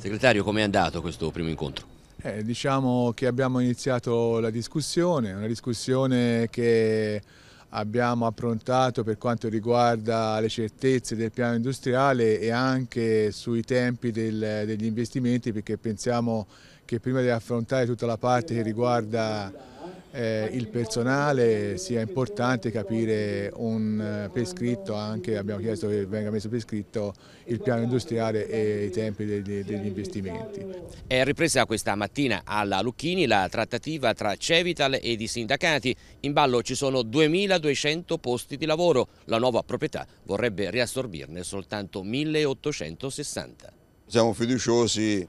Segretario, com'è andato questo primo incontro? Eh, diciamo che abbiamo iniziato la discussione, una discussione che abbiamo approntato per quanto riguarda le certezze del piano industriale e anche sui tempi del, degli investimenti perché pensiamo che prima di affrontare tutta la parte che riguarda eh, il personale sia importante capire un, eh, per scritto anche, abbiamo chiesto che venga messo per scritto il piano industriale e i tempi degli, degli investimenti. È ripresa questa mattina alla Lucchini la trattativa tra Cevital ed i sindacati. In ballo ci sono 2.200 posti di lavoro. La nuova proprietà vorrebbe riassorbirne soltanto 1.860. Siamo fiduciosi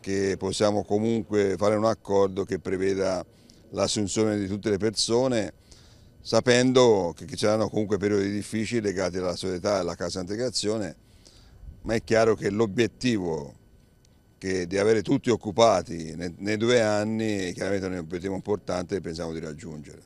che possiamo comunque fare un accordo che preveda l'assunzione di tutte le persone sapendo che ci saranno comunque periodi difficili legati alla società e alla casa integrazione, ma è chiaro che l'obiettivo di avere tutti occupati nei, due anni è chiaramente un obiettivo importante che pensiamo di raggiungere.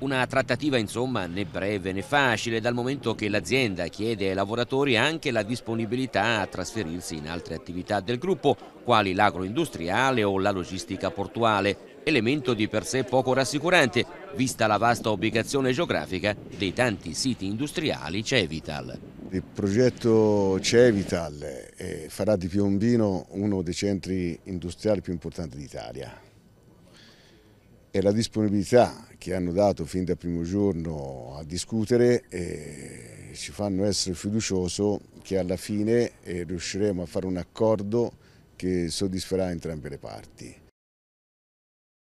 Una trattativa insomma né breve né facile dal momento che l'azienda chiede ai lavoratori anche la disponibilità a trasferirsi in altre attività del gruppo quali l'agroindustriale o la logistica portuale elemento di per sé poco rassicurante, vista la vasta ubicazione geografica dei tanti siti industriali Cevital. Il progetto Cevital eh, farà di Piombino uno dei centri industriali più importanti d'Italia e la disponibilità che hanno dato fin dal primo giorno a discutere eh, ci fanno essere fiducioso che alla fine eh, riusciremo a fare un accordo che soddisferà entrambe le parti.